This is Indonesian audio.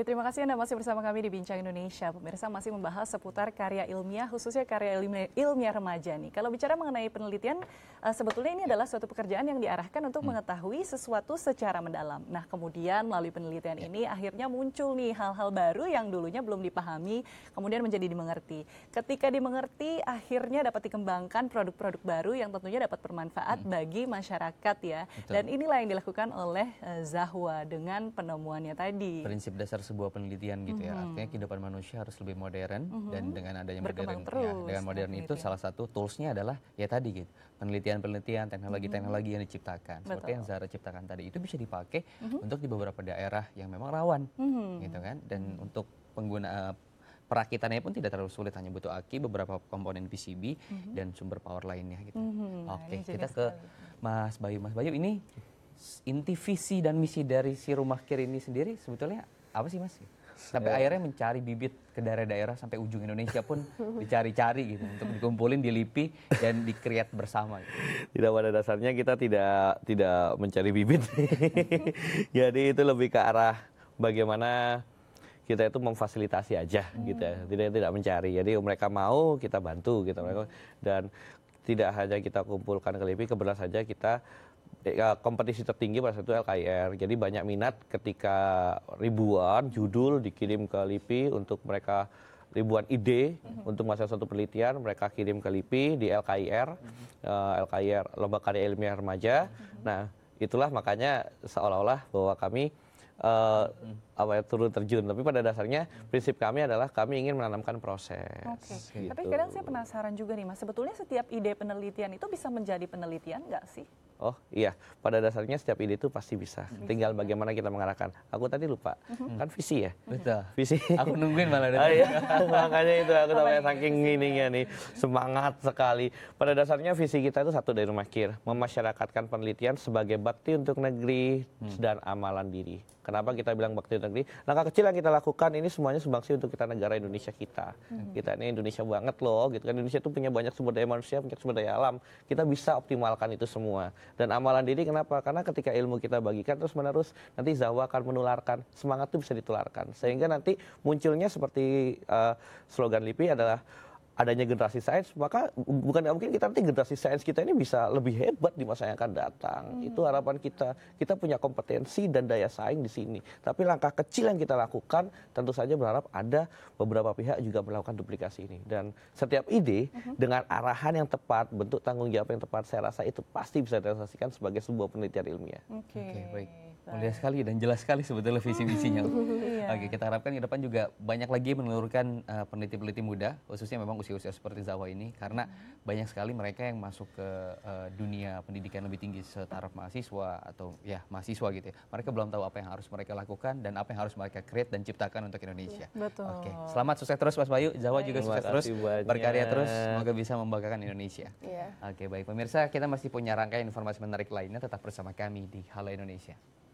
Ya, terima kasih Anda masih bersama kami di Bincang Indonesia. Pemirsa masih membahas seputar karya ilmiah, khususnya karya ilmiah, remaja nih. Kalau bicara mengenai penelitian, eh, sebetulnya ini adalah suatu pekerjaan yang diarahkan untuk hmm. mengetahui sesuatu secara mendalam. Nah, kemudian melalui penelitian ya. ini akhirnya muncul nih hal-hal baru yang dulunya belum dipahami, kemudian menjadi dimengerti. Ketika dimengerti, akhirnya dapat dikembangkan produk-produk baru yang tentunya dapat bermanfaat hmm. bagi masyarakat ya. Dan inilah yang dilakukan oleh eh, Zahwa dengan penemuannya tadi. Prinsip dasar sebuah penelitian gitu ya. Mhm. Artinya kehidupan manusia harus lebih modern mhm. dan dengan adanya modern ya, dengan modern itu salah satu toolsnya adalah ya tadi gitu penelitian-penelitian teknologi-teknologi mhm. yang diciptakan Betul. seperti yang Zara ciptakan tadi itu bisa dipakai untuk di beberapa daerah yang memang rawan gitu kan dan untuk pengguna perakitannya pun tidak terlalu sulit hanya butuh aki beberapa komponen PCB mm -hmm. dan sumber power lainnya gitu. Mm -hmm. Oke, kita ke Mas Bayu. Mas Bayu ini inti visi dan misi dari si rumah kir ini sendiri sebetulnya apa sih mas sampai akhirnya mencari bibit ke daerah-daerah sampai ujung Indonesia pun dicari-cari gitu untuk dikumpulin dilipi dan dikreat bersama gitu. tidak pada dasarnya kita tidak tidak mencari bibit jadi itu lebih ke arah bagaimana kita itu memfasilitasi aja hmm. gitu ya tidak tidak mencari jadi mereka mau kita bantu gitu mereka hmm. dan tidak hanya kita kumpulkan ke LIPI kebetulan saja kita Eh, eh, kompetisi tertinggi pada saat itu LKIR. Jadi banyak minat ketika ribuan judul dikirim ke LIPI untuk mereka ribuan ide mm-hmm. untuk masa satu penelitian mereka kirim ke LIPI di LKIR, mm-hmm. uh, eh, LKIR Lomba Karya Ilmiah Remaja. Mm-hmm. Nah, itulah makanya seolah-olah bahwa kami Uh, apa ya turun terjun tapi pada dasarnya prinsip kami adalah kami ingin menanamkan proses. Oke. Okay. Gitu. Tapi kadang saya penasaran juga nih Mas, sebetulnya setiap ide penelitian itu bisa menjadi penelitian nggak sih? Oh iya, pada dasarnya setiap ide itu pasti bisa. bisa. Tinggal bagaimana kita mengarahkan. Aku tadi lupa, mm-hmm. kan visi ya. Betul. Visi. Aku nungguin malah. Oh, iya. Makanya itu aku tahu saking ininya nih semangat sekali. Pada dasarnya visi kita itu satu dari rumah kir, memasyarakatkan penelitian sebagai bakti untuk negeri hmm. dan amalan diri. Kenapa kita bilang bakti negeri? Langkah kecil yang kita lakukan ini semuanya sumbangsi untuk kita negara Indonesia kita. Hmm. Kita ini Indonesia banget loh, gitu kan Indonesia itu punya banyak sumber daya manusia, punya sumber daya alam. Kita bisa optimalkan itu semua. Dan amalan diri kenapa? Karena ketika ilmu kita bagikan terus menerus, nanti zawa akan menularkan. Semangat itu bisa ditularkan. Sehingga nanti munculnya seperti uh, slogan LIPI adalah adanya generasi sains maka bukan nggak mungkin kita nanti generasi sains kita ini bisa lebih hebat di masa yang akan datang hmm. itu harapan kita kita punya kompetensi dan daya saing di sini tapi langkah kecil yang kita lakukan tentu saja berharap ada beberapa pihak juga melakukan duplikasi ini dan setiap ide uh-huh. dengan arahan yang tepat bentuk tanggung jawab yang tepat saya rasa itu pasti bisa direalisasikan sebagai sebuah penelitian ilmiah oke okay. okay, baik mulia sekali dan jelas sekali sebetulnya visi misinya. yeah. Oke, kita harapkan ke depan juga banyak lagi menelurkan uh, peneliti-peneliti muda, khususnya memang usia-usia seperti Zawa ini, karena mm. banyak sekali mereka yang masuk ke uh, dunia pendidikan lebih tinggi setaraf mahasiswa atau ya mahasiswa gitu ya. Mereka belum tahu apa yang harus mereka lakukan dan apa yang harus mereka create dan ciptakan untuk Indonesia. Yeah, betul. Oke, selamat sukses terus Mas Bayu, Zawa baik. juga sukses terus, banyak. berkarya terus, semoga bisa membanggakan Indonesia. Yeah. Oke, baik pemirsa, kita masih punya rangkaian informasi menarik lainnya, tetap bersama kami di Halo Indonesia.